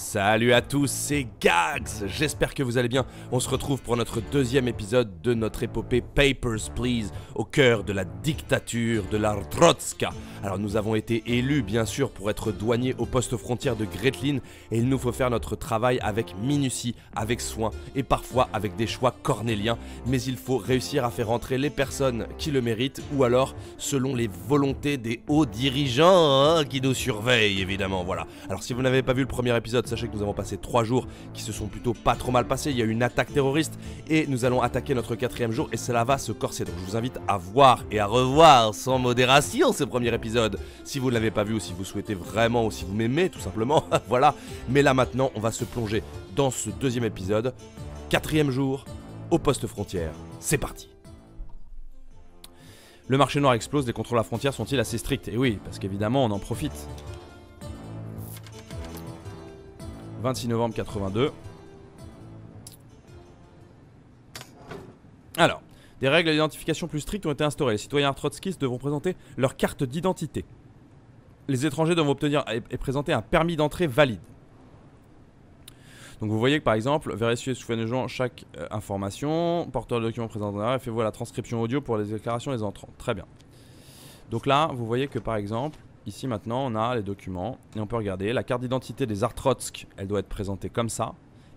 Salut à tous, c'est Gags J'espère que vous allez bien. On se retrouve pour notre deuxième épisode de notre épopée Papers, Please, au cœur de la dictature de la Alors nous avons été élus, bien sûr, pour être douaniers au poste frontière de Gretlin, et il nous faut faire notre travail avec minutie, avec soin, et parfois avec des choix cornéliens, mais il faut réussir à faire entrer les personnes qui le méritent, ou alors selon les volontés des hauts dirigeants hein, qui nous surveillent, évidemment, voilà. Alors si vous n'avez pas vu le premier épisode, Sachez que nous avons passé trois jours qui se sont plutôt pas trop mal passés. Il y a eu une attaque terroriste et nous allons attaquer notre quatrième jour et cela va se corser. Donc je vous invite à voir et à revoir sans modération ce premier épisode. Si vous ne l'avez pas vu ou si vous souhaitez vraiment ou si vous m'aimez tout simplement, voilà. Mais là maintenant, on va se plonger dans ce deuxième épisode. Quatrième jour, au poste frontière. C'est parti Le marché noir explose, les contrôles à frontière sont-ils assez stricts Et eh oui, parce qu'évidemment, on en profite. 26 novembre 82. Alors, des règles d'identification plus strictes ont été instaurées. Les citoyens trotskistes devront présenter leur carte d'identité. Les étrangers devront obtenir et présenter un permis d'entrée valide. Donc vous voyez que par exemple, vérifiez gens chaque euh, information, porteur de document présent vous fait la transcription audio pour les déclarations des entrants. Très bien. Donc là, vous voyez que par exemple, ici maintenant, on a les documents et on peut regarder. La carte d'identité des Artrotsk, elle doit être présentée comme ça.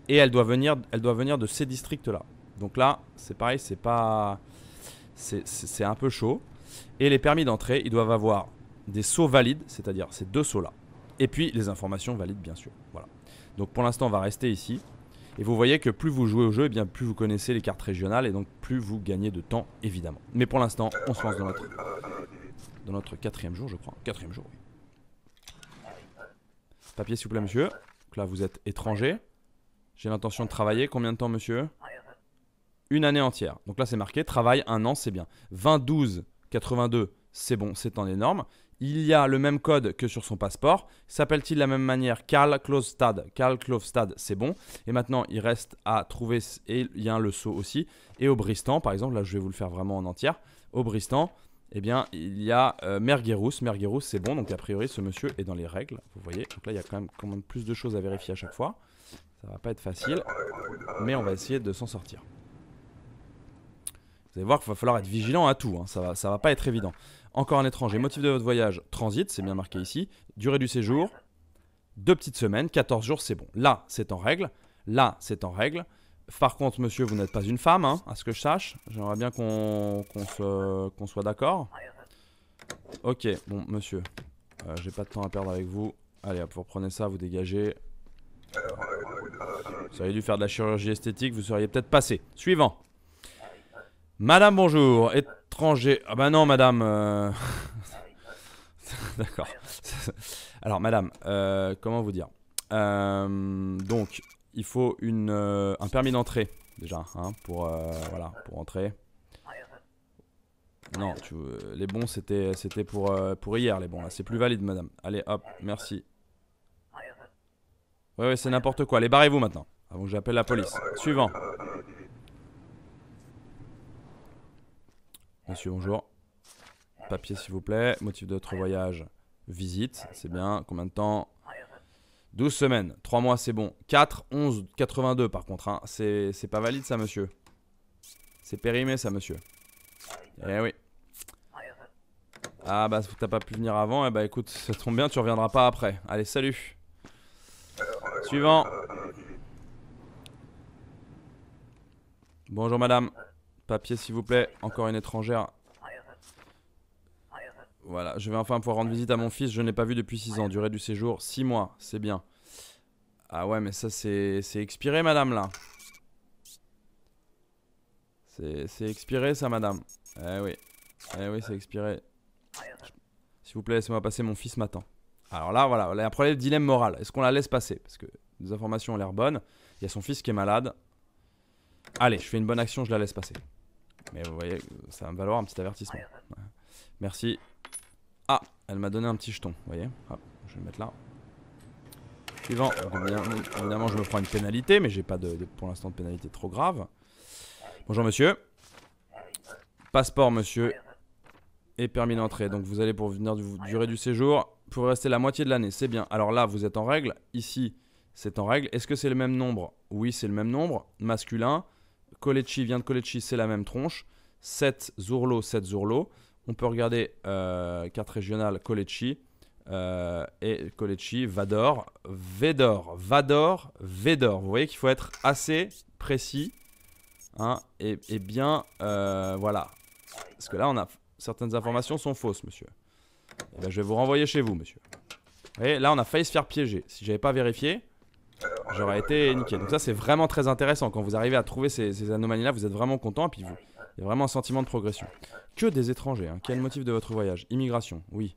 Et elle doit venir, elle doit venir de ces districts-là. Donc là, c'est pareil, c'est pas. C'est un peu chaud. Et les permis d'entrée, ils doivent avoir des sauts valides, c'est-à-dire ces deux sauts-là. Et puis les informations valides, bien sûr. Voilà. Donc pour l'instant, on va rester ici. Et vous voyez que plus vous jouez au jeu, eh bien plus vous connaissez les cartes régionales et donc plus vous gagnez de temps, évidemment. Mais pour l'instant, on se lance dans notre dans notre quatrième jour, je crois. Quatrième jour, oui. Papier, s'il vous plaît, monsieur. là, vous êtes étranger. J'ai l'intention de travailler. Combien de temps, monsieur Une année entière. Donc là, c'est marqué. Travail, un an, c'est bien. 20, 82, c'est bon, c'est en énorme. Il y a le même code que sur son passeport. S'appelle-t-il de la même manière Karl stad. Karl Klofstad, c'est bon. Et maintenant, il reste à trouver, et il y a le saut aussi. Et au Bristan, par exemple, là, je vais vous le faire vraiment en entière. Au Bristan, eh bien, il y a euh, Merguerous. Merguerous, c'est bon. Donc, a priori, ce monsieur est dans les règles. Vous voyez. Donc là, il y a quand même, plus de choses à vérifier à chaque fois. Ça va pas être facile. Mais on va essayer de s'en sortir. Vous allez voir qu'il va falloir être vigilant à tout. Hein. Ça, va, ça va pas être évident. Encore un étranger. Motif de votre voyage, transit. C'est bien marqué ici. Durée du séjour, deux petites semaines. 14 jours, c'est bon. Là, c'est en règle. Là, c'est en règle. Par contre, monsieur, vous n'êtes pas une femme, hein, à ce que je sache. J'aimerais bien qu'on soit d'accord. Ok, bon, monsieur. Euh, j'ai pas de temps à perdre avec vous. Allez, vous reprenez ça, vous dégagez. Vous auriez dû faire de la chirurgie esthétique, vous seriez peut-être passé. Suivant. Madame, bonjour. Étranger. Ah bah non, madame. Euh. D'accord. Alors, madame, euh, comment vous dire donc, il faut une, euh, un permis d'entrée déjà hein, pour, euh, voilà, pour entrer. Non, les bons c'était c'était pour, euh, pour hier les bons là, c'est plus valide madame. Allez hop, merci. Ouais ouais c'est n'importe quoi, allez barrez-vous maintenant, avant que j'appelle la police. Suivant. Monsieur bonjour. Papier s'il vous plaît, motif de votre voyage, visite, c'est bien, combien de temps 12 semaines, 3 mois c'est bon. 4, 11, 82 par contre. Hein. C'est pas valide ça monsieur. C'est périmé ça monsieur. Eh oui. Ah bah t'as pas pu venir avant, et eh bah écoute, ça tombe bien, tu reviendras pas après. Allez, salut. Suivant. Bonjour madame. Papier s'il vous plaît, encore une étrangère voilà, je vais enfin pouvoir rendre visite à mon fils, je ne l'ai pas vu depuis 6 ans, durée du séjour 6 mois, c'est bien. Ah ouais, mais ça c'est expiré madame là. C'est expiré ça madame. Eh oui, eh oui c'est expiré. S'il vous plaît, laissez-moi passer, mon fils m'attend. Alors là, voilà, un problème le dilemme moral, est-ce qu'on la laisse passer Parce que les informations ont l'air bonnes, il y a son fils qui est malade. Allez, je fais une bonne action, je la laisse passer. Mais vous voyez, ça va me valoir un petit avertissement. Merci. Ah, elle m'a donné un petit jeton, vous voyez. je vais le mettre là. Suivant, évidemment je me prends une pénalité, mais j'ai pas de, pour l'instant de pénalité trop grave. Bonjour monsieur. Passeport monsieur. Et permis d'entrée. Donc vous allez pour venir du, durée du séjour, pour rester la moitié de l'année, c'est bien. Alors là, vous êtes en règle. Ici, c'est en règle. Est-ce que c'est le même nombre Oui, c'est le même nombre. Masculin. Kolechi vient de Kolechi, c'est la même tronche. 7 Zurlo, 7 Zurlo. On peut regarder euh, carte régionale Kolechi, euh, et Kolechi, Vador, Vedor, Vador, Vedor. Vous voyez qu'il faut être assez précis hein, et, bien euh, voilà. Parce que là, on a certaines informations sont fausses, monsieur. Eh ben, je vais vous renvoyer chez vous, monsieur. Vous voyez, là, on a failli se faire piéger. Si j'avais pas vérifié, j'aurais été niqué. Donc ça, c'est vraiment très intéressant. Quand vous arrivez à trouver ces, ces anomalies-là, vous êtes vraiment content. Et puis vous, il y a vraiment un sentiment de progression. Que des étrangers. Hein. Quel motif de votre voyage Immigration, oui.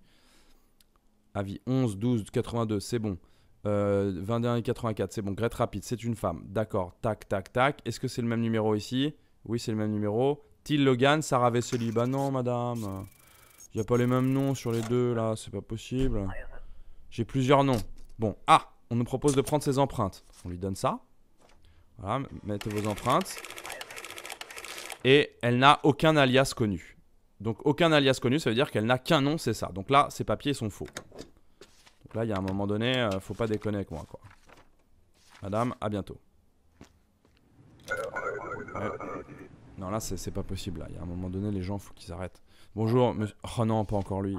Avis 11, 12, 82, c'est bon. 21 euh, et 84, c'est bon. Grette rapide, c'est une femme. D'accord, tac, tac, tac. Est-ce que c'est le même numéro ici Oui, c'est le même numéro. Till Logan, Sarah Vesely. Bah non, madame. Il n'y a pas les mêmes noms sur les deux, là. C'est pas possible. J'ai plusieurs noms. Bon, ah On nous propose de prendre ses empreintes. On lui donne ça. Voilà, mettez vos empreintes et elle n'a aucun alias connu. Donc aucun alias connu, ça veut dire qu'elle n'a qu'un nom, c'est ça. Donc là, ces papiers sont faux. Donc là, il y a un moment donné, euh, faut pas déconner avec moi, quoi. Madame, à bientôt. Non, là, c'est pas possible, Il y a un moment donné, les gens, faut qu'ils arrêtent. Bonjour, monsieur... Oh non, pas encore lui.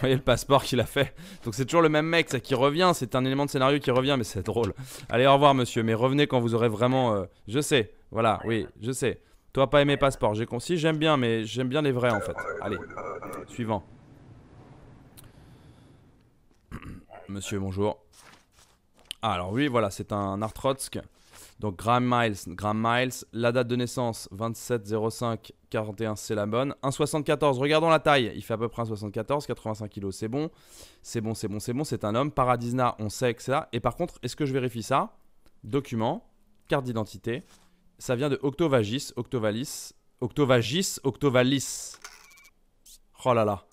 Vous voyez le passeport qu'il a fait. Donc c'est toujours le même mec, ça qui revient. C'est un élément de scénario qui revient, mais c'est drôle. Allez, au revoir, monsieur. Mais revenez quand vous aurez vraiment. Euh, je sais. Voilà, oui, je sais. Toi, pas aimé passeport. J'ai concis, j'aime bien, mais j'aime bien les vrais en fait. Allez, suivant. Monsieur, bonjour. Ah, alors oui, voilà, c'est un Artrotsk. Donc Graham Miles, Graham Miles, la date de naissance 27 05 41, c'est la bonne. 1,74, regardons la taille, il fait à peu près 1,74, 85 kg, c'est bon. C'est bon, c'est bon, c'est bon, c'est un homme. Paradisna, on sait que c'est là. Et par contre, est-ce que je vérifie ça Document, carte d'identité. Ça vient de Octovagis, Octovalis, Octovagis, Octovalis. Oh là là.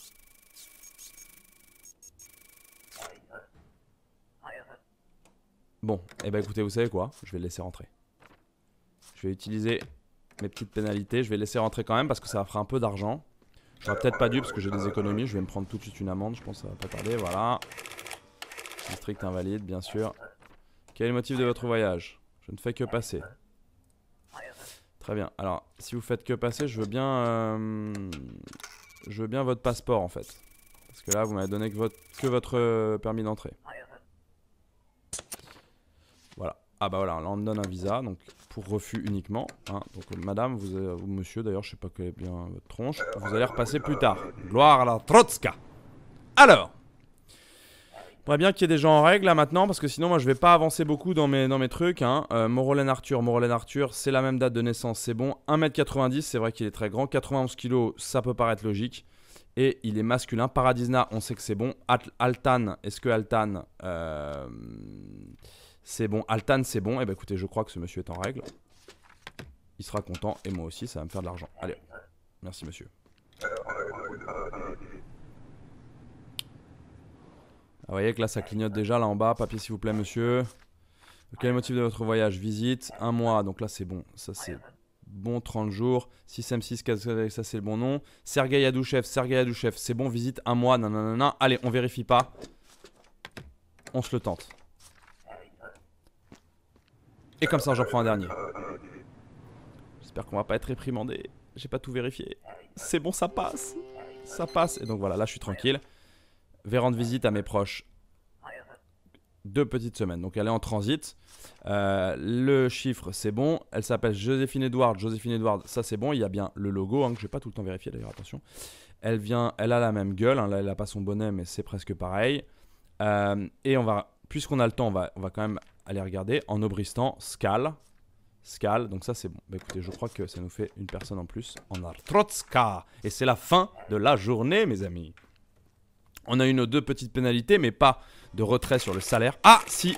Bon, et eh ben écoutez, vous savez quoi Je vais le laisser rentrer. Je vais utiliser mes petites pénalités. Je vais le laisser rentrer quand même parce que ça fera un peu d'argent. J'aurais peut-être pas dû parce que j'ai des économies. Je vais me prendre tout de suite une amende. Je pense que ça va pas tarder. Voilà. District invalide, bien sûr. Quel est le motif de votre voyage Je ne fais que passer. Très bien. Alors, si vous faites que passer, je veux bien, euh, je veux bien votre passeport en fait, parce que là, vous m'avez donné que votre, que votre euh, permis d'entrée. Ah bah voilà, là on me donne un visa, donc pour refus uniquement. Hein. Donc madame, vous, euh, ou monsieur d'ailleurs, je sais pas quelle est bien votre tronche, vous allez repasser plus tard. Gloire à la Trotska Alors pourrait bien qu'il y ait des gens en règle là maintenant, parce que sinon moi je vais pas avancer beaucoup dans mes, dans mes trucs. Hein. Euh, Arthur, Morolène Arthur, c'est la même date de naissance, c'est bon. 1m90, c'est vrai qu'il est très grand. 91 kg, ça peut paraître logique. Et il est masculin. Paradisna, on sait que c'est bon. Altan, est-ce que Altan... Euh, c'est bon, Altan, c'est bon. Eh ben écoutez, je crois que ce monsieur est en règle. Il sera content et moi aussi, ça va me faire de l'argent. Allez, merci monsieur. Ah, vous voyez que là, ça clignote déjà, là en bas. Papier, s'il vous plaît, monsieur. Quel est le motif de votre voyage Visite, un mois. Donc là, c'est bon. Ça, c'est bon, 30 jours. 6M6, ça, c'est le bon nom. Sergei Yadouchev, Sergei Yadouchev, c'est bon, visite, un mois. non Allez, on vérifie pas. On se le tente. Et comme ça, j'en prends un dernier. J'espère qu'on va pas être réprimandé. J'ai pas tout vérifié. C'est bon, ça passe. Ça passe. Et donc voilà, là, je suis tranquille. Vais rendre visite à mes proches. Deux petites semaines. Donc elle est en transit. Euh, le chiffre, c'est bon. Elle s'appelle Joséphine Edward. Joséphine Edward, ça c'est bon. Il y a bien le logo hein, que je vais pas tout le temps vérifier d'ailleurs. Attention. Elle vient, elle a la même gueule. Hein. Là, elle a pas son bonnet, mais c'est presque pareil. Euh, et on va puisqu'on a le temps, on va, on va quand même aller regarder. En obristant, scal. Scal. donc ça c'est bon. Bah écoutez, je crois que ça nous fait une personne en plus en Artrotska. Et c'est la fin de la journée, mes amis. On a une deux petites pénalités, mais pas de retrait sur le salaire. Ah, si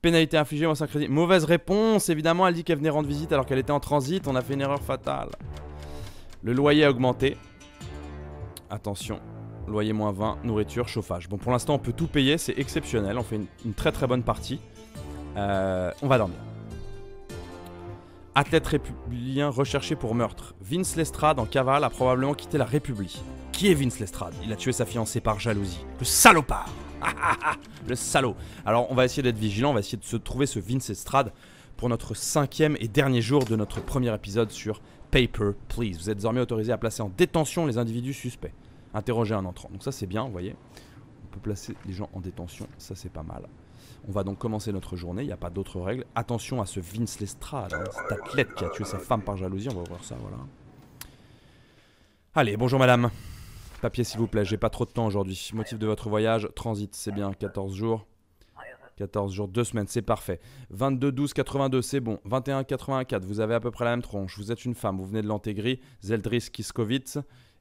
Pénalité infligée, au 5 crédits. Mauvaise réponse, évidemment, elle dit qu'elle venait rendre visite alors qu'elle était en transit. On a fait une erreur fatale. Le loyer a augmenté. Attention, loyer moins 20, nourriture, chauffage. Bon, pour l'instant, on peut tout payer, c'est exceptionnel. On fait une, très très bonne partie. Euh, on va dormir. Athlète républicain recherché pour meurtre. Vince Lestrade en cavale a probablement quitté la République. Qui est Vince Lestrade Il a tué sa fiancée par jalousie. Le salopard Le salaud Alors, on va essayer d'être vigilant, on va essayer de se trouver ce Vince Lestrade pour notre cinquième et dernier jour de notre premier épisode sur Paper Please. Vous êtes désormais autorisé à placer en détention les individus suspects. Interroger un entrant. Donc ça c'est bien, vous voyez. On peut placer les gens en détention, ça c'est pas mal. On va donc commencer notre journée, il n'y a pas d'autres règles. Attention à ce Vince Lestrade, hein, cet athlète qui a tué sa femme par jalousie, on va voir ça, voilà. Allez, bonjour madame. Papier s'il vous plaît, j'ai pas trop de temps aujourd'hui. Motif de votre voyage, transit, c'est bien, 14 jours. 14 jours, 2 semaines, c'est parfait. 22, 12, 82, c'est bon. 21, 84, vous avez à peu près la même tronche. Vous êtes une femme, vous venez de l'antégris, Zeldris Kiskovitz.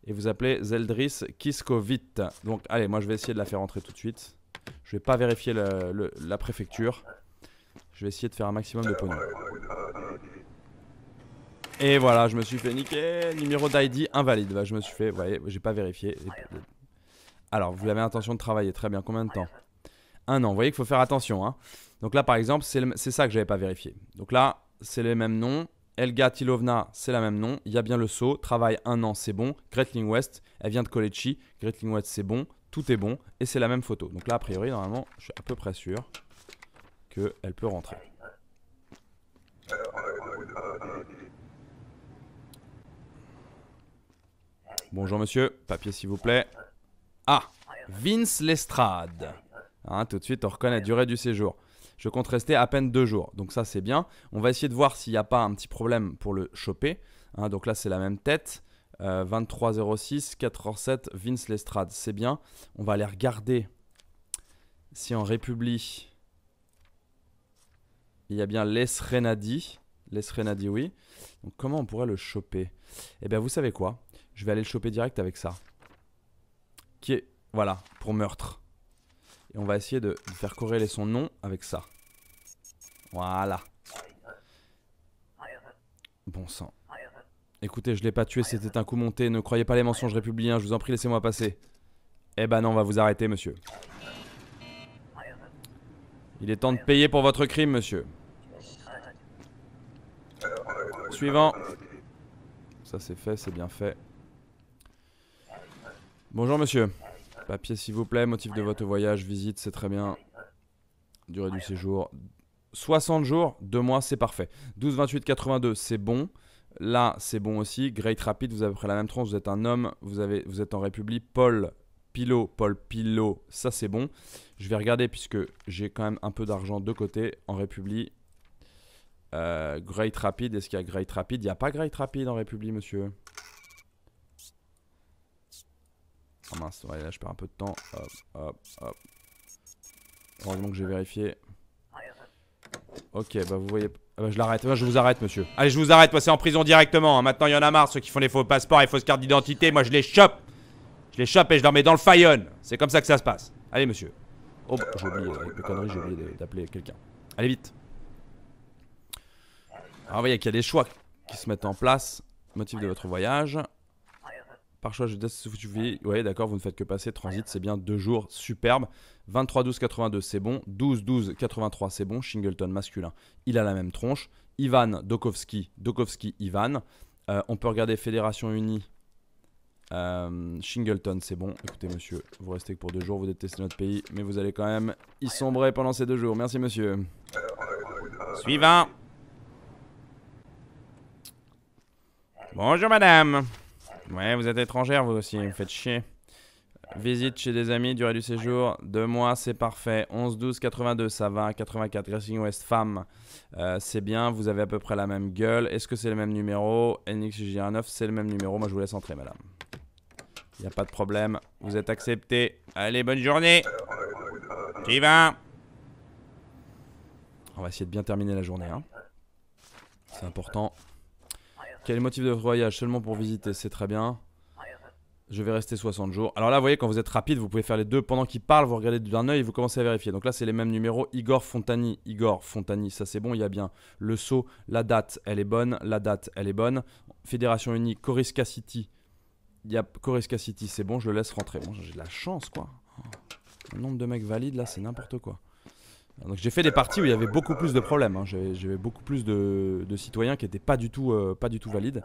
Et vous appelez Zeldris Kiskovit. Donc allez, moi je vais essayer de la faire entrer tout de suite. Je vais pas vérifier la préfecture. Je vais essayer de faire un maximum de pognon. Et voilà, je me suis fait niquer. Numéro d'ID invalide. Bah, je me suis fait, vous voyez, j'ai pas vérifié. Euh, alors, vous avez l'intention de travailler. Très bien, combien de temps Un an. Vous voyez qu'il faut faire attention. Hein. Donc là, par exemple, c'est ça que j'avais pas vérifié. Donc là, c'est les mêmes noms. Elga Tilovna, c'est la même nom. Il y a bien le saut. Travaille un an, c'est bon. Gretling West, elle vient de Kolechi. Gretling West, c'est bon. Tout est bon. Et c'est la même photo. Donc là, a priori, normalement, je suis à peu près sûr qu'elle peut rentrer. Bonjour monsieur, papier s'il vous plaît. Ah, Vince Lestrade. Hein, tout de suite, on reconnaît la durée du séjour. Je compte rester à peine deux jours. Donc ça, c'est bien. On va essayer de voir s'il n'y a pas un petit problème pour le choper. Hein, donc là, c'est la même tête. 2306, euh, 4h7, Vince Lestrade. C'est bien. On va aller regarder si en République, il y a bien Les Renadi. Les oui. Donc comment on pourrait le choper Eh bien, vous savez quoi Je vais aller le choper direct avec ça. Qui est... Voilà, pour meurtre. Et on va essayer de, faire corréler son nom avec ça. Voilà. Bon sang. Écoutez, je l'ai pas tué, c'était un coup monté. Ne croyez pas les mensonges républicains, je vous en prie, laissez-moi passer. Eh ben non, on va vous arrêter, monsieur. Il est temps de payer pour votre crime, monsieur. Suivant. Ça c'est fait, c'est bien fait. Bonjour, monsieur. Papier, s'il vous plaît, motif de votre voyage, visite, c'est très bien. Durée du séjour, 60 jours, 2 mois, c'est parfait. 12, 28, 82, c'est bon. Là, c'est bon aussi. Great Rapid, vous avez pris la même tronche, vous êtes un homme, vous, avez, vous êtes en République. Paul Pilot, Paul Pilot, ça c'est bon. Je vais regarder puisque j'ai quand même un peu d'argent de côté en République. Euh, Great Rapid, est-ce qu'il y a Great Rapid Il n'y a pas Great Rapid en République, monsieur oh mince, ouais, là je perds un peu de temps. Hop, hop, hop. Heureusement que j'ai vérifié. Ok, bah vous voyez. Ah bah je l'arrête, ah, je vous arrête, monsieur. Allez, je vous arrête, passez en prison directement. Hein. Maintenant, il y en a marre, ceux qui font les faux passeports et fausses cartes d'identité. Moi, je les chope. Je les chope et je leur mets dans le faillon. C'est comme ça que ça se passe. Allez, monsieur. Oh, bah, j'ai oublié, avec conneries, j'ai oublié d'appeler quelqu'un. Allez, vite. Alors, ah, vous voyez qu'il y a des choix qui se mettent en place. Motif de votre voyage. Par choix, je déteste d'accord, vous ne faites que passer. Transit, c'est bien. Deux jours, superbe. 23, 12, 82, c'est bon. 12, 12, 83, c'est bon. Shingleton masculin, il a la même tronche. Ivan, Dokovski, Dokovski, Ivan. Euh, on peut regarder Fédération Unie. Euh, Shingleton, c'est bon. Écoutez, monsieur, vous restez que pour deux jours, vous détestez notre pays, mais vous allez quand même y sombrer pendant ces deux jours. Merci, monsieur. Suivant. Bonjour, madame. Ouais, vous êtes étrangère, vous aussi, vous faites chier. Visite chez des amis, durée du séjour, deux mois, c'est parfait. 11, 12, 82, ça va. 84, Racing West, femme, euh, c'est bien. Vous avez à peu près la même gueule. Est-ce que c'est le même numéro nxg 19 c'est le même numéro. Moi, je vous laisse entrer, madame. Il n'y a pas de problème. Vous êtes accepté. Allez, bonne journée. y On va essayer de bien terminer la journée. Hein. C'est important. Quel est le motif de voyage Seulement pour visiter, c'est très bien. Je vais rester 60 jours. Alors là, vous voyez, quand vous êtes rapide, vous pouvez faire les deux. Pendant qu'il parle, vous regardez d'un œil et vous commencez à vérifier. Donc là, c'est les mêmes numéros. Igor Fontani, Igor Fontani, ça c'est bon, il y a bien le saut, la date, elle est bonne, la date, elle est bonne. Fédération Unie, Corisca City, il y a City, c'est bon, je le laisse rentrer. Bon, j'ai de la chance, quoi. Le nombre de mecs valides, là, c'est n'importe quoi. Donc j'ai fait des parties où il y avait beaucoup plus de problèmes. Hein. J'avais beaucoup plus de, citoyens qui n'étaient pas, du tout, euh, pas du tout valides.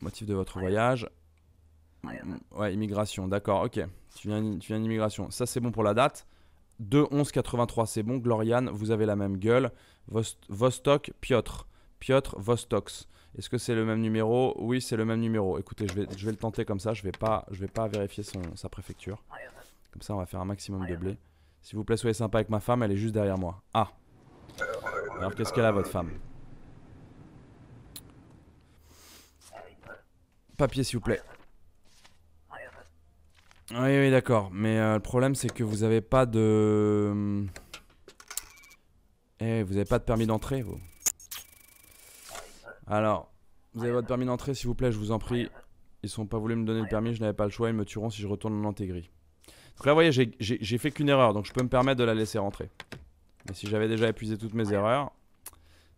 Motif de votre voyage. Ouais, immigration, d'accord, ok. Tu viens, tu viens d'immigration. Ça, c'est bon pour la date. 2-11-83, c'est bon. Gloriane, vous avez la même gueule. Vostok, Piotr. Piotr, Vostoks. Est-ce que c'est le même numéro Oui, c'est le même numéro. Écoutez, je vais, je vais le tenter comme ça. Je ne vais, pas, je vais pas vérifier son, sa préfecture. Comme ça, on va faire un maximum de blé. S'il vous plaît, soyez sympa avec ma femme, elle est juste derrière moi. Ah. Alors qu'est-ce qu'elle a, votre femme Papier, s'il vous plaît. Oui, oui, d'accord. Mais euh, le problème, c'est que vous avez pas de... Hmm. Eh, vous avez pas de permis d'entrée, vous. Alors, vous avez votre permis d'entrée, s'il vous plaît, je vous en prie. Ils sont pas voulu me donner le permis, je n'avais pas le choix, ils me tueront si je retourne en intégrité. Donc là, vous voyez, j'ai fait qu'une erreur, donc je peux me permettre de la laisser rentrer. Mais si j'avais déjà épuisé toutes mes erreurs,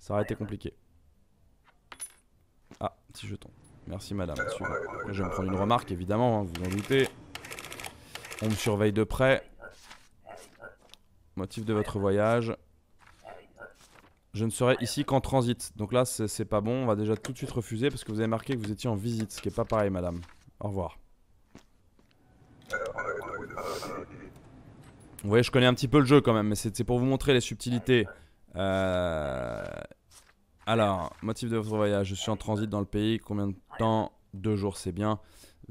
ça aurait été compliqué. Ah, petit jeton. Merci madame. je vais me prendre une remarque, évidemment, hein, vous en doutez. On me surveille de près. Motif de votre voyage. Je ne serai ici qu'en transit. Donc là, c'est pas bon. On va déjà tout de suite refuser parce que vous avez marqué que vous étiez en visite, ce qui est pas pareil, madame. Au revoir. Vous voyez, je connais un petit peu le jeu quand même, mais c'est pour vous montrer les subtilités. Euh, alors, motif de votre voyage, je suis en transit dans le pays, combien de temps Deux jours, c'est bien.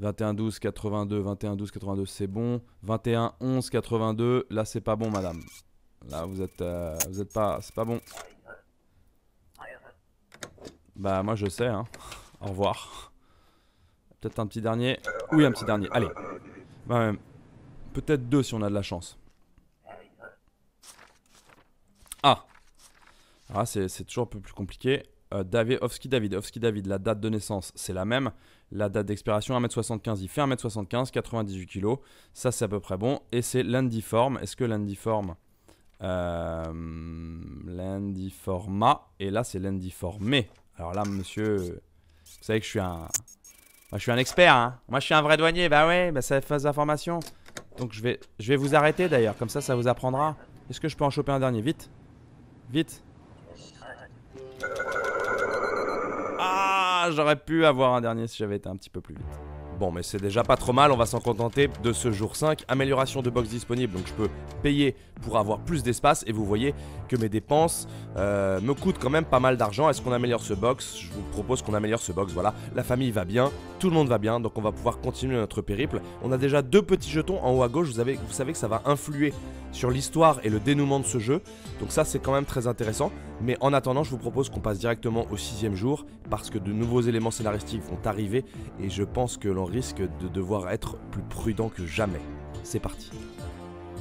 21 12 82 21 12 82 c'est bon 21 11 82 là c'est pas bon madame là vous êtes euh, vous êtes pas c'est pas bon bah moi je sais hein. au revoir peut-être un petit dernier oui un petit dernier allez bah, euh, peut-être deux si on a de la chance ah, ah c'est toujours un peu plus compliqué. Euh, David, David, la date de naissance, c'est la même. La date d'expiration, 1m75, il fait 1m75, 98 kg. Ça, c'est à peu près bon. Et c'est l'indiforme. Est-ce que l'indiforme. Euh, l'indiforma. Et là, c'est l'indiformé. Alors là, monsieur. Vous savez que je suis un. je suis un expert, hein. Moi, je suis un vrai douanier. Bah ouais, bah ça fait informations Donc, je vais, je vais vous arrêter d'ailleurs. Comme ça, ça vous apprendra. Est-ce que je peux en choper un dernier Vite. Vite. Ah, j'aurais pu avoir un dernier si j'avais été un petit peu plus vite. Bon, mais c'est déjà pas trop mal, on va s'en contenter de ce jour 5. Amélioration de box disponible, donc je peux payer pour avoir plus d'espace. Et vous voyez que mes dépenses euh, me coûtent quand même pas mal d'argent. Est-ce qu'on améliore ce box Je vous propose qu'on améliore ce box, voilà. La famille va bien, tout le monde va bien, donc on va pouvoir continuer notre périple. On a déjà deux petits jetons en haut à gauche, vous savez que ça va influer sur l'histoire et le dénouement de ce jeu. Donc ça c'est quand même très intéressant. Mais en attendant, je vous propose qu'on passe directement au sixième jour parce que de nouveaux éléments scénaristiques vont arriver et je pense que l'on risque de devoir être plus prudent que jamais. C'est parti.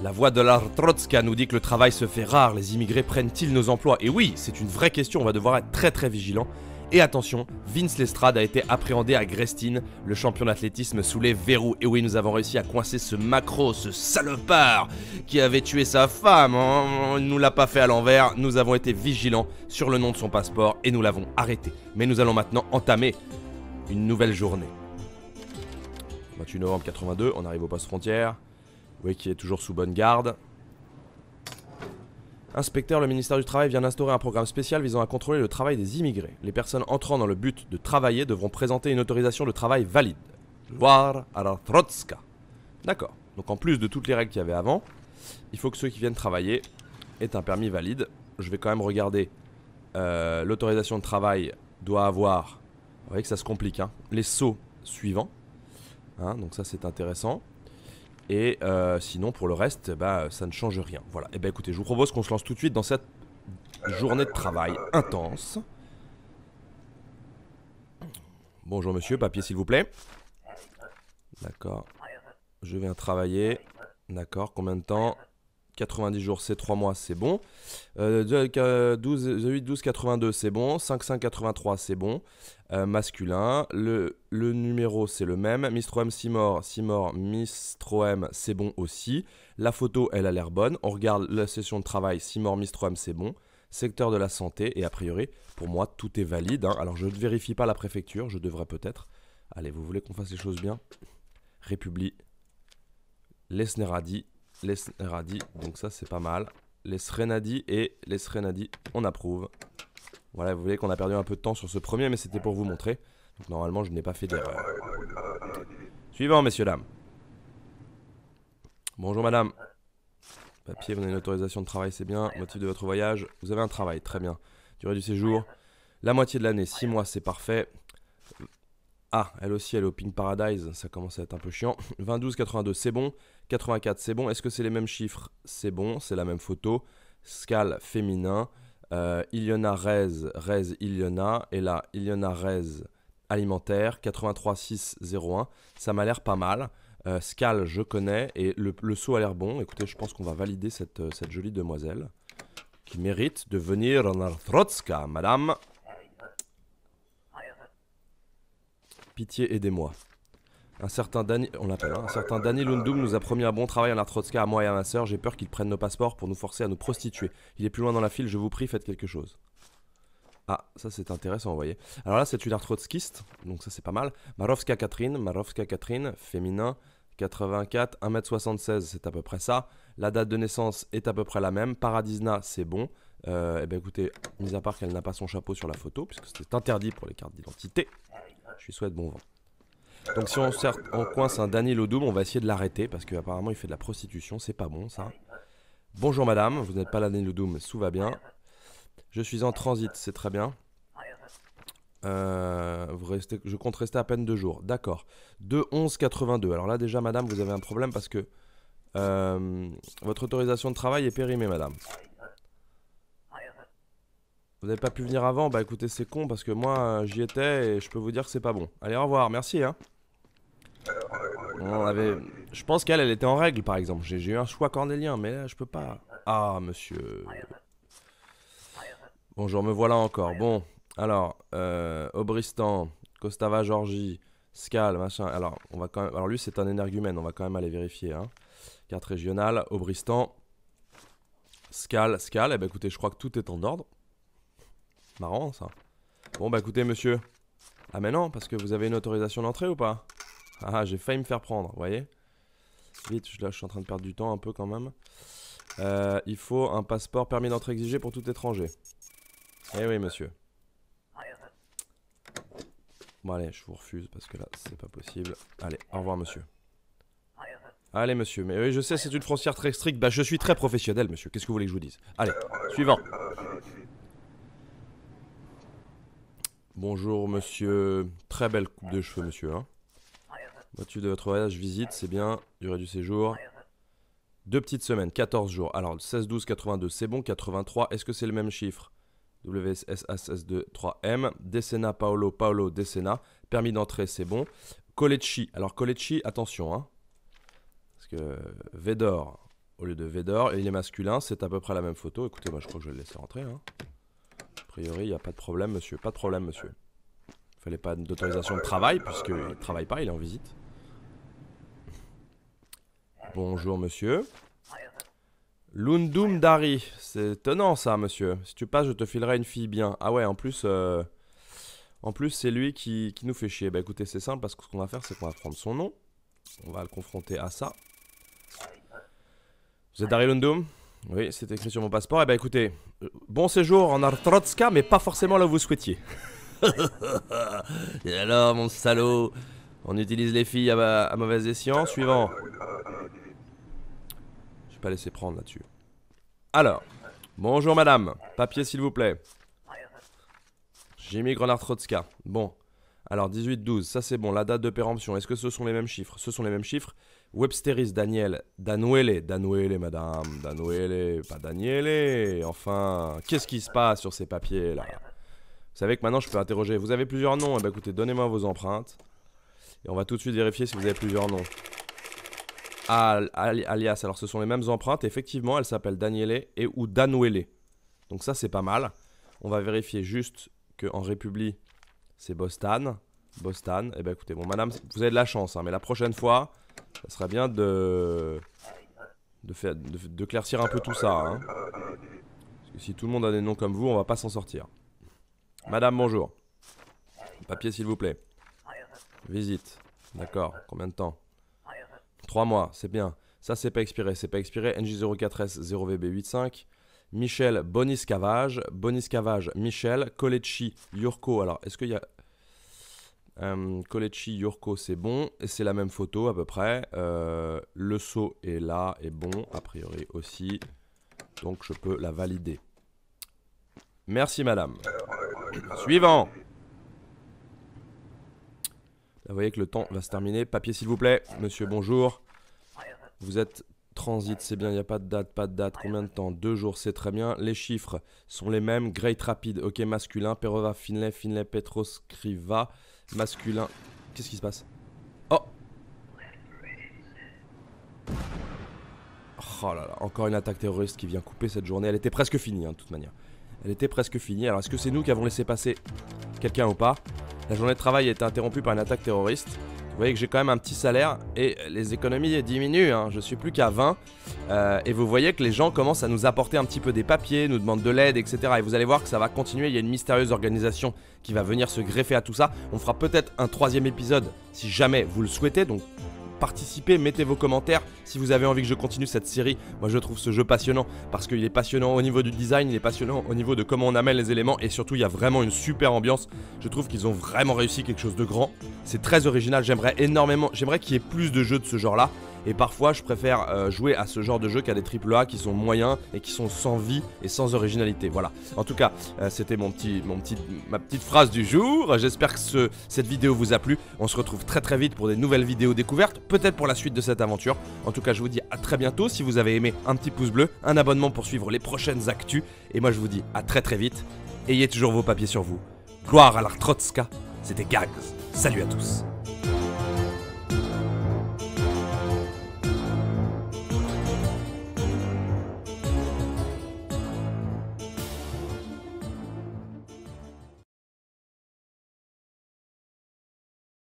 La voix de l'Artrotska nous dit que le travail se fait rare, les immigrés prennent-ils nos emplois Et oui, c'est une vraie question, on va devoir être très très vigilant. Et attention, Vince Lestrade a été appréhendé à Grestin. Le champion d'athlétisme sous les verrous. Et oui, nous avons réussi à coincer ce macro, ce salopard qui avait tué sa femme. Hein. Il ne nous l'a pas fait à l'envers. Nous avons été vigilants sur le nom de son passeport et nous l'avons arrêté. Mais nous allons maintenant entamer une nouvelle journée. 28 novembre 82, on arrive au poste frontière. Vous qui est toujours sous bonne garde. Inspecteur, le ministère du Travail vient d'instaurer un programme spécial visant à contrôler le travail des immigrés. Les personnes entrant dans le but de travailler devront présenter une autorisation de travail valide. Voir à Trotska. D'accord. Donc en plus de toutes les règles qu'il y avait avant, il faut que ceux qui viennent travailler aient un permis valide. Je vais quand même regarder. Euh, l'autorisation de travail doit avoir... Vous voyez que ça se complique. Hein, les sauts suivants. Hein, donc ça c'est intéressant. Et euh, sinon, pour le reste, bah, ça ne change rien. Voilà. Et eh bah ben, écoutez, je vous propose qu'on se lance tout de suite dans cette journée de travail intense. Bonjour monsieur, papier s'il vous plaît. D'accord. Je viens travailler. D'accord, combien de temps 90 jours, c'est 3 mois, c'est bon. 12, 8, 12, 82, c'est bon. 5, 5, 83, c'est bon. Euh, masculin. Le, le numéro, c'est le même. Mistroem, Simor, Simor, Mistroem, c'est bon aussi. La photo, elle a l'air bonne. On regarde la session de travail, Simor, Mistroem, c'est bon. Secteur de la santé, et a priori, pour moi, tout est valide. Hein. Alors, je ne vérifie pas la préfecture, je devrais peut-être. Allez, vous voulez qu'on fasse les choses bien République, Lesneradi, les donc ça c'est pas mal. Les Srenadi et les Srenadi, on approuve. Voilà, vous voyez qu'on a perdu un peu de temps sur ce premier, mais c'était pour vous montrer. normalement, je n'ai pas fait d'erreur. Suivant, messieurs, dames. Bonjour, madame. Papier, vous avez une autorisation de travail, c'est bien. Motif de votre voyage, vous avez un travail, très bien. Durée du séjour, la moitié de l'année, 6 mois, c'est parfait. Ah, elle aussi, elle est au Pink Paradise, ça commence à être un peu chiant. 22, 82, c'est bon. 84, c'est bon. Est-ce que c'est les mêmes chiffres C'est bon, c'est la même photo. Scal féminin. Euh, a Rez, Rez a. Et là, a Rez alimentaire. 1. Ça m'a l'air pas mal. Euh, Scal, je connais. Et le, saut a l'air bon. Écoutez, je pense qu'on va valider cette, euh, cette jolie demoiselle qui mérite de venir en Artrotska, madame. pitié, aidez-moi. Un certain Dani... On l'appelle, hein. Un certain Danny Lundum nous a promis un bon travail à Trotska, à moi et à ma sœur. J'ai peur qu'il prenne nos passeports pour nous forcer à nous prostituer. Il est plus loin dans la file, je vous prie, faites quelque chose. Ah, ça c'est intéressant, vous voyez. Alors là, c'est une artrotskiste, donc ça c'est pas mal. Marovska Catherine, Marovska Catherine, féminin, 84, 1m76, c'est à peu près ça. La date de naissance est à peu près la même. Paradisna, c'est bon et euh, eh ben, écoutez, mis à part qu'elle n'a pas son chapeau sur la photo, puisque c'est interdit pour les cartes d'identité, je lui souhaite bon vent. Donc si on, sert, en coince un Daniel Doom, on va essayer de l'arrêter, parce qu'apparemment il fait de la prostitution, c'est pas bon ça. Bonjour madame, vous n'êtes pas la Danilo Doom, tout va bien. Je suis en transit, c'est très bien. Euh, je compte rester à peine deux jours. D'accord. 2 11 82. Alors là déjà madame, vous avez un problème parce que euh, votre autorisation de travail est périmée madame. Vous n'avez pas pu venir avant Bah écoutez, c'est con parce que moi euh, j'y étais et je peux vous dire que c'est pas bon. Allez, au revoir, merci hein. On avait... Je pense qu'elle, elle était en règle par exemple. J'ai eu un choix cornélien, mais je peux pas. Ah, monsieur. Bonjour, me voilà encore. Bon, alors, euh, Costava, Georgie, Scal, machin. Alors, on va quand même... Alors lui, c'est un énergumène, on va quand même aller vérifier. Hein. Carte régionale, Obristan, Scal, Scal. Eh ben écoutez, je crois que tout est en ordre. Marrant ça. Bon bah écoutez monsieur. Ah mais non, parce que vous avez une autorisation d'entrée ou pas Ah j'ai failli me faire prendre, vous voyez Vite, là je suis en train de perdre du temps un peu quand même. Euh, il faut un passeport permis d'entrée exigé pour tout étranger. Eh oui monsieur. Bon allez, je vous refuse parce que là c'est pas possible. Allez, au revoir monsieur. Allez monsieur, mais oui je sais c'est une frontière très stricte, bah je suis très professionnel monsieur, qu'est-ce que vous voulez que je vous dise Allez, suivant Bonjour monsieur, très belle coupe de cheveux monsieur. Hein. Motif de votre voyage, visite, c'est bien, durée du séjour. Deux petites semaines, 14 jours. Alors 16, 12, 82, c'est bon, 83, est-ce que c'est le même chiffre S 2 3 m Decena Paolo Paolo Decena, permis d'entrée, c'est bon. Colecci, alors Colecci, attention, hein. Parce que Védor, au lieu de Védor, il est masculin, c'est à peu près la même photo. Écoutez, moi je crois que je vais le laisser rentrer. Hein. A priori, il n'y a pas de problème, monsieur. Pas de problème, monsieur. Il fallait pas d'autorisation de travail, puisqu'il ne travaille pas, il est en visite. Bonjour, monsieur. Lundum Dari. C'est étonnant, ça, monsieur. Si tu passes, je te filerai une fille bien. Ah ouais, en plus... Euh, en plus, c'est lui qui, qui, nous fait chier. Bah écoutez, c'est simple, parce que ce qu'on va faire, c'est qu'on va prendre son nom. On va le confronter à ça. Vous êtes Dari Lundum oui, c'est écrit sur mon passeport. Et eh ben écoutez, euh, bon séjour en Artrotska, mais pas forcément là où vous souhaitiez. Et alors, mon salaud On utilise les filles à, mauvaise à Suivant. Je vais pas laisser prendre là-dessus. Alors, bonjour madame. Papier s'il vous plaît. Jimmy Grenard Trotska. Bon. Alors, 18-12, ça c'est bon. La date de péremption, est-ce que ce sont les mêmes chiffres Ce sont les mêmes chiffres. Websteris Daniel, Danuele, Danuele madame, Danuele, pas Daniele, enfin, qu'est-ce qui se passe sur ces papiers là Vous savez que maintenant je peux interroger, vous avez plusieurs noms, et eh bien écoutez, donnez-moi vos empreintes, et on va tout de suite vérifier si vous avez plusieurs noms. alias, alors ce sont les mêmes empreintes, effectivement, elles s'appellent Daniele et ou Danuele, donc ça c'est pas mal, on va vérifier juste que en République c'est Bostan, Bostan, et eh bien écoutez, bon madame, vous avez de la chance, hein, mais la prochaine fois... Ça serait bien de... De, faire, de, claircir un peu tout ça. Hein. Parce que si tout le monde a des noms comme vous, on va pas s'en sortir. Madame, bonjour. Papier, s'il vous plaît. Visite. D'accord. Combien de temps Trois mois, c'est bien. Ça, c'est pas expiré. C'est pas expiré. NJ04S 0VB85. Michel Boniscavage. Boniscavage, Michel. Kolechi, Yurko. Alors, est-ce qu'il y a euh, Kolechi Yurko, c'est bon. C'est la même photo à peu près. Euh, le sceau est là, est bon, a priori aussi. Donc je peux la valider. Merci madame. Suivant. vous voyez que le temps va se terminer. Papier s'il vous plaît. Monsieur, bonjour. Vous êtes transit, c'est bien, il n'y a pas de date, pas de date. Combien de temps Deux jours, c'est très bien. Les chiffres sont les mêmes. Great rapide, ok, masculin. Perova, Finlay, Finlay, Petros, masculin. Qu'est-ce qui se passe Oh Oh là là, encore une attaque terroriste qui vient couper cette journée. Elle était presque finie, hein, de toute manière. Elle était presque finie. Alors, est-ce que c'est nous qui avons laissé passer quelqu'un ou pas La journée de travail a été interrompue par une attaque terroriste. Vous voyez que j'ai quand même un petit salaire et les économies diminuent, hein. je suis plus qu'à 20. Euh, et vous voyez que les gens commencent à nous apporter un petit peu des papiers, nous demandent de l'aide, etc. Et vous allez voir que ça va continuer, il y a une mystérieuse organisation qui va venir se greffer à tout ça. On fera peut-être un troisième épisode si jamais vous le souhaitez, donc participez, mettez vos commentaires si vous avez envie que je continue cette série. Moi je trouve ce jeu passionnant parce qu'il est passionnant au niveau du design, il est passionnant au niveau de comment on amène les éléments et surtout il y a vraiment une super ambiance. Je trouve qu'ils ont vraiment réussi quelque chose de grand. C'est très original, j'aimerais énormément, j'aimerais qu'il y ait plus de jeux de ce genre là. Et parfois, je préfère euh, jouer à ce genre de jeu qu'à des AAA qui sont moyens et qui sont sans vie et sans originalité. Voilà. En tout cas, euh, c'était mon petit, ma petite phrase du jour. J'espère que cette vidéo vous a plu. On se retrouve très très vite pour des nouvelles vidéos découvertes, peut-être pour la suite de cette aventure. En tout cas, je vous dis à très bientôt. Si vous avez aimé, un petit pouce bleu, un abonnement pour suivre les prochaines actus. Et moi, je vous dis à très très vite. Ayez toujours vos papiers sur vous. Gloire à l'art Trotska. C'était Gags. Salut à tous.